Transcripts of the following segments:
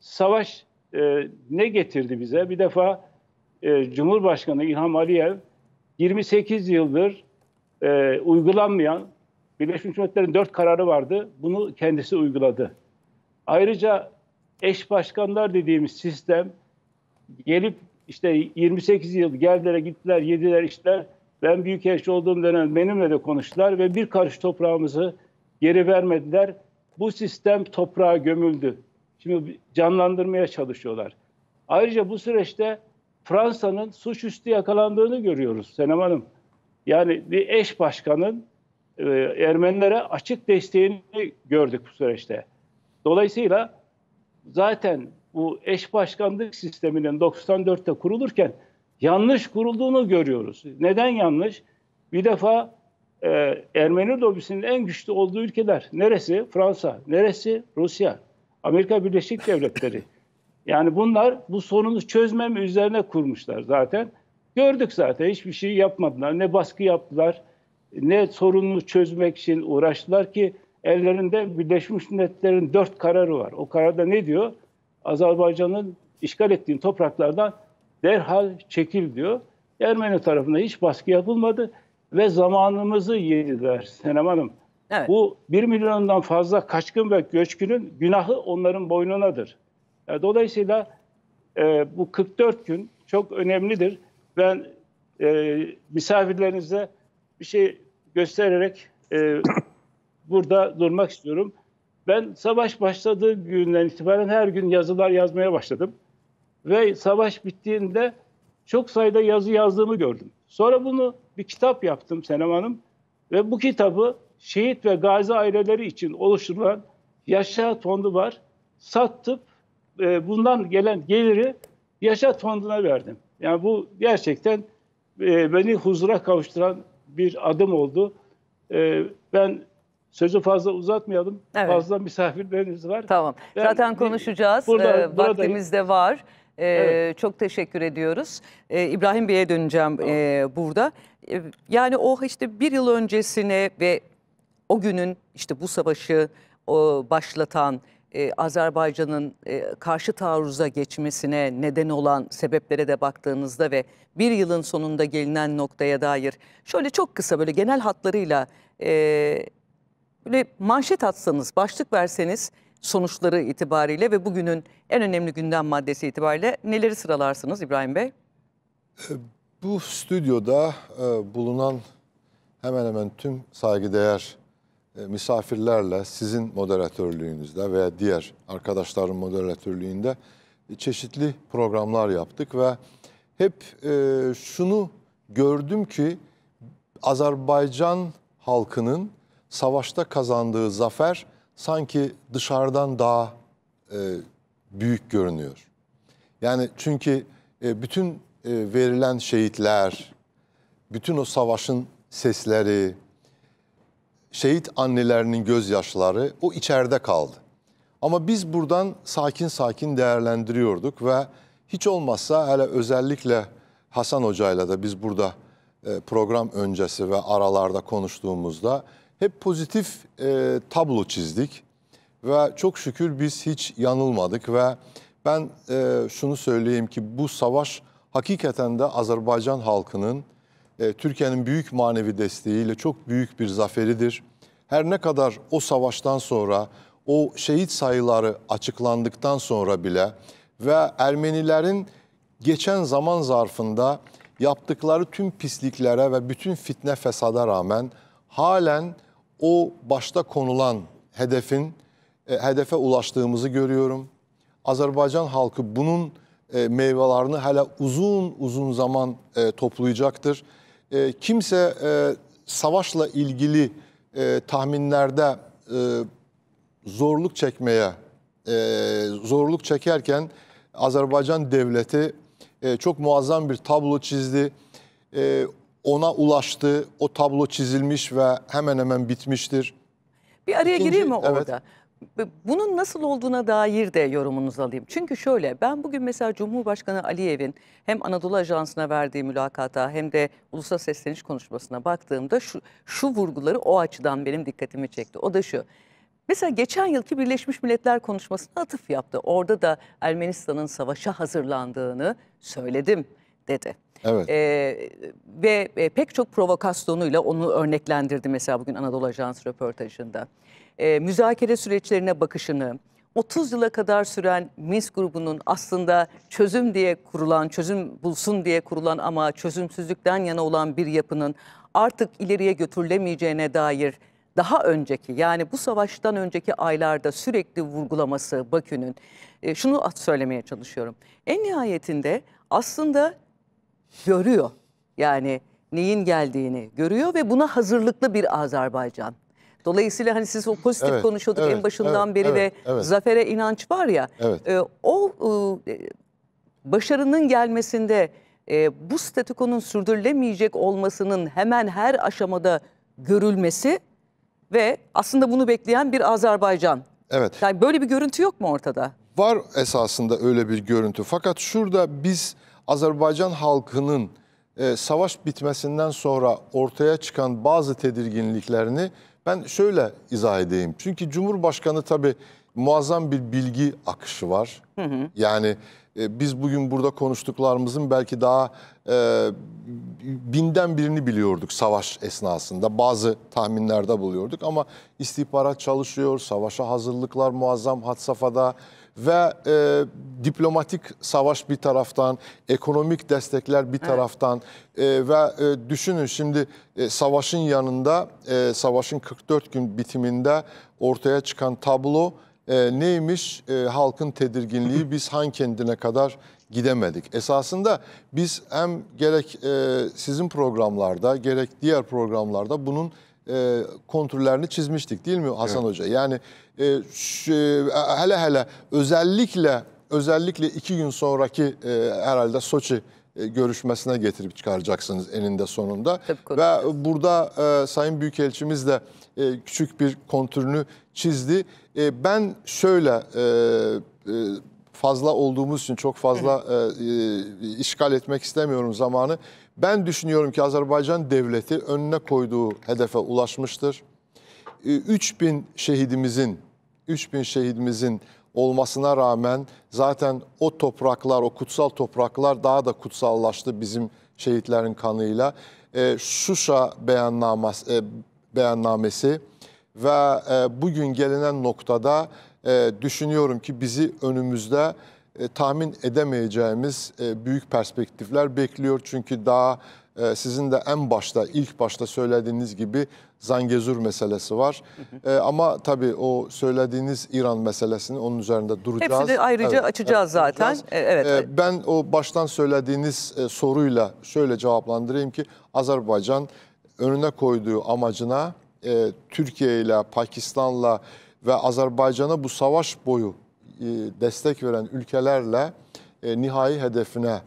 Savaş e, ne getirdi bize? Bir defa e, Cumhurbaşkanı İlham Aliyev 28 yıldır e, uygulanmayan Birleşmiş Milletler'in dört kararı vardı. Bunu kendisi uyguladı. Ayrıca eş başkanlar dediğimiz sistem gelip işte 28 yıl geldiler gittiler yediler işler. Ben büyük eş olduğum dönem benimle de konuştular ve bir karış toprağımızı geri vermediler. Bu sistem toprağa gömüldü. Şimdi canlandırmaya çalışıyorlar. Ayrıca bu süreçte Fransa'nın suçüstü yakalandığını görüyoruz Senem Hanım. Yani bir eş başkanın e, Ermenilere açık desteğini gördük bu süreçte. Dolayısıyla zaten bu eş başkanlık sisteminin 94'te kurulurken yanlış kurulduğunu görüyoruz. Neden yanlış? Bir defa e, Ermeni lobisinin en güçlü olduğu ülkeler neresi? Fransa, neresi? Rusya. Amerika Birleşik Devletleri. Yani bunlar bu sorunu çözmem üzerine kurmuşlar zaten. Gördük zaten hiçbir şey yapmadılar. Ne baskı yaptılar ne sorunu çözmek için uğraştılar ki ellerinde Birleşmiş Milletler'in dört kararı var. O kararda ne diyor? Azerbaycan'ın işgal ettiği topraklardan derhal çekil diyor. Ermeni tarafına hiç baskı yapılmadı ve zamanımızı yediler Senem Hanım. Evet. Bu 1 milyondan fazla kaçkın ve göçkünün günahı onların boynunadır. E, dolayısıyla e, bu 44 gün çok önemlidir. Ben e, misafirlerinize bir şey göstererek e, burada durmak istiyorum. Ben savaş başladığı günden itibaren her gün yazılar yazmaya başladım. Ve savaş bittiğinde çok sayıda yazı yazdığımı gördüm. Sonra bunu bir kitap yaptım Senem Hanım. Ve bu kitabı şehit ve gazi aileleri için oluşturulan yaşa tondu var. Sattıp e, bundan gelen geliri yaşa tonduna verdim. Yani bu gerçekten e, beni huzura kavuşturan bir adım oldu. E, ben sözü fazla uzatmayalım. Evet. Fazla misafirleriniz var. Tamam. Ben, Zaten konuşacağız. Burada, ee, vaktimiz de var. Ee, evet. Çok teşekkür ediyoruz. Ee, İbrahim Bey'e döneceğim tamam. e, burada. E, yani o işte bir yıl öncesine ve o günün işte bu savaşı o başlatan e, Azerbaycan'ın e, karşı taarruza geçmesine neden olan sebeplere de baktığınızda ve bir yılın sonunda gelinen noktaya dair şöyle çok kısa böyle genel hatlarıyla e, böyle manşet atsanız, başlık verseniz sonuçları itibariyle ve bugünün en önemli gündem maddesi itibariyle neleri sıralarsınız İbrahim Bey? E, bu stüdyoda e, bulunan hemen hemen tüm saygıdeğer e, misafirlerle sizin moderatörlüğünüzde veya diğer arkadaşların moderatörlüğünde çeşitli programlar yaptık ve hep e, şunu gördüm ki Azerbaycan halkının savaşta kazandığı zafer sanki dışarıdan daha e, büyük görünüyor. Yani çünkü bütün verilen şehitler, bütün o savaşın sesleri, şehit annelerinin gözyaşları o içeride kaldı. Ama biz buradan sakin sakin değerlendiriyorduk ve hiç olmazsa hele özellikle Hasan Hoca'yla da biz burada e, program öncesi ve aralarda konuştuğumuzda hep pozitif e, tablo çizdik ve çok şükür biz hiç yanılmadık ve ben e, şunu söyleyeyim ki bu savaş hakikaten de Azerbaycan halkının e, Türkiye'nin büyük manevi desteğiyle çok büyük bir zaferidir. Her ne kadar o savaştan sonra o şehit sayıları açıklandıktan sonra bile ve Ermenilerin geçen zaman zarfında yaptıkları tüm pisliklere ve bütün fitne fesada rağmen halen o başta konulan hedefin e, hedefe ulaştığımızı görüyorum. Azerbaycan halkı bunun e, meyvelerini hala uzun uzun zaman e, toplayacaktır e, kimse e, savaşla ilgili e, tahminlerde e, zorluk çekmeye e, zorluk çekerken Azerbaycan devleti e, çok muazzam bir tablo çizdi. E, ona ulaştı. O tablo çizilmiş ve hemen hemen bitmiştir. Bir araya İkinci, gireyim mi evet. orada? bunun nasıl olduğuna dair de yorumunuzu alayım. Çünkü şöyle ben bugün mesela Cumhurbaşkanı Aliyev'in hem Anadolu Ajansı'na verdiği mülakata hem de ulusal sesleniş konuşmasına baktığımda şu, şu vurguları o açıdan benim dikkatimi çekti. O da şu. Mesela geçen yılki Birleşmiş Milletler konuşmasına atıf yaptı. Orada da Ermenistan'ın savaşa hazırlandığını söyledim dedi. Evet. Ee, ve e, pek çok provokasyonuyla onu örneklendirdi mesela bugün Anadolu Ajansı röportajında e, müzakere süreçlerine bakışını, 30 yıla kadar süren Minsk grubunun aslında çözüm diye kurulan, çözüm bulsun diye kurulan ama çözümsüzlükten yana olan bir yapının artık ileriye götürülemeyeceğine dair daha önceki yani bu savaştan önceki aylarda sürekli vurgulaması Bakü'nün e, şunu söylemeye çalışıyorum. En nihayetinde aslında görüyor yani neyin geldiğini görüyor ve buna hazırlıklı bir Azerbaycan Dolayısıyla hani siz o pozitif evet, konuşuyorduk evet, en başından evet, beri evet, ve evet. zafere inanç var ya. Evet. E, o e, başarının gelmesinde e, bu statükonun sürdürülemeyecek olmasının hemen her aşamada görülmesi ve aslında bunu bekleyen bir Azerbaycan. Evet. Yani böyle bir görüntü yok mu ortada? Var esasında öyle bir görüntü. Fakat şurada biz Azerbaycan halkının e, savaş bitmesinden sonra ortaya çıkan bazı tedirginliklerini ben şöyle izah edeyim. Çünkü Cumhurbaşkanı tabii muazzam bir bilgi akışı var. Hı hı. Yani e, biz bugün burada konuştuklarımızın belki daha e, binden birini biliyorduk savaş esnasında. Bazı tahminlerde buluyorduk ama istihbarat çalışıyor, savaşa hazırlıklar muazzam had safhada ve e, diplomatik savaş bir taraftan, ekonomik destekler bir taraftan e, ve e, düşünün şimdi e, savaşın yanında, e, savaşın 44 gün bitiminde ortaya çıkan tablo e, neymiş e, halkın tedirginliği biz han kendine kadar gidemedik. Esasında biz hem gerek e, sizin programlarda gerek diğer programlarda bunun e, kontrollerini çizmiştik değil mi Hasan evet. Hoca? Yani e, şu, e, hele hele özellikle özellikle iki gün sonraki e, herhalde Soçi e, görüşmesine getirip çıkaracaksınız eninde sonunda. Ve burada e, Sayın Büyükelçimiz de e, küçük bir kontürünü çizdi. E, ben şöyle e, e fazla olduğumuz için çok fazla e, e, işgal etmek istemiyorum zamanı. Ben düşünüyorum ki Azerbaycan devleti önüne koyduğu hedefe ulaşmıştır. E, 3000 şehidimizin 3000 şehidimizin olmasına rağmen zaten o topraklar, o kutsal topraklar daha da kutsallaştı bizim şehitlerin kanıyla. E, Şuşa beyannaması, e, beyannamesi ve e, bugün gelinen noktada e, düşünüyorum ki bizi önümüzde e, tahmin edemeyeceğimiz e, büyük perspektifler bekliyor. Çünkü daha ee, sizin de en başta, ilk başta söylediğiniz gibi Zangezur meselesi var. E, ama tabii o söylediğiniz İran meselesini onun üzerinde duracağız. Hepsini ayrıca evet, açacağız e, evet, zaten. Evet. E, ben o baştan söylediğiniz e, soruyla şöyle cevaplandırayım ki Azerbaycan önüne koyduğu amacına e, Türkiye ile, Pakistan'la ve Azerbaycan'a bu savaş boyu e, destek veren ülkelerle e, nihai hedefine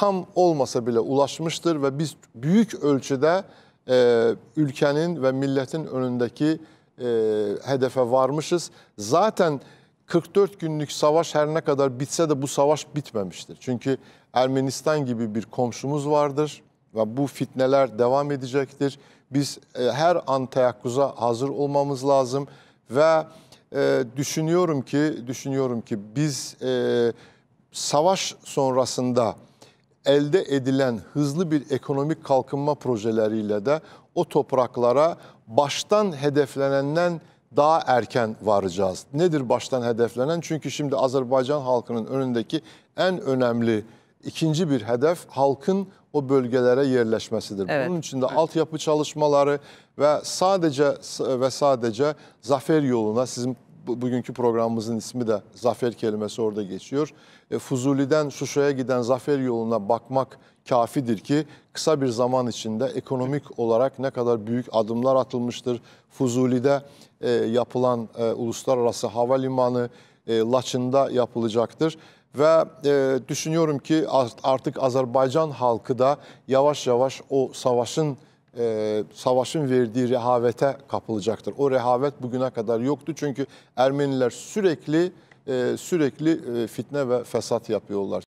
tam olmasa bile ulaşmıştır ve biz büyük ölçüde e, ülkenin ve milletin önündeki e, hedefe varmışız. Zaten 44 günlük savaş her ne kadar bitse de bu savaş bitmemiştir. Çünkü Ermenistan gibi bir komşumuz vardır ve bu fitneler devam edecektir. Biz e, her an teyakkuza hazır olmamız lazım ve e, düşünüyorum ki düşünüyorum ki biz e, savaş sonrasında elde edilen hızlı bir ekonomik kalkınma projeleriyle de o topraklara baştan hedeflenenden daha erken varacağız. Nedir baştan hedeflenen? Çünkü şimdi Azerbaycan halkının önündeki en önemli ikinci bir hedef halkın o bölgelere yerleşmesidir. Evet. Bunun için de evet. altyapı çalışmaları ve sadece ve sadece zafer yoluna sizin bugünkü programımızın ismi de zafer kelimesi orada geçiyor. E, Fuzuli'den Şuşa'ya giden zafer yoluna bakmak kafidir ki kısa bir zaman içinde ekonomik olarak ne kadar büyük adımlar atılmıştır. Fuzuli'de e, yapılan e, uluslararası havalimanı e, Laçın'da yapılacaktır ve e, düşünüyorum ki artık Azerbaycan halkı da yavaş yavaş o savaşın e, savaşın verdiği rehavete kapılacaktır. O rehavet bugüne kadar yoktu çünkü Ermeniler sürekli e, sürekli e, fitne ve fesat yapıyorlar.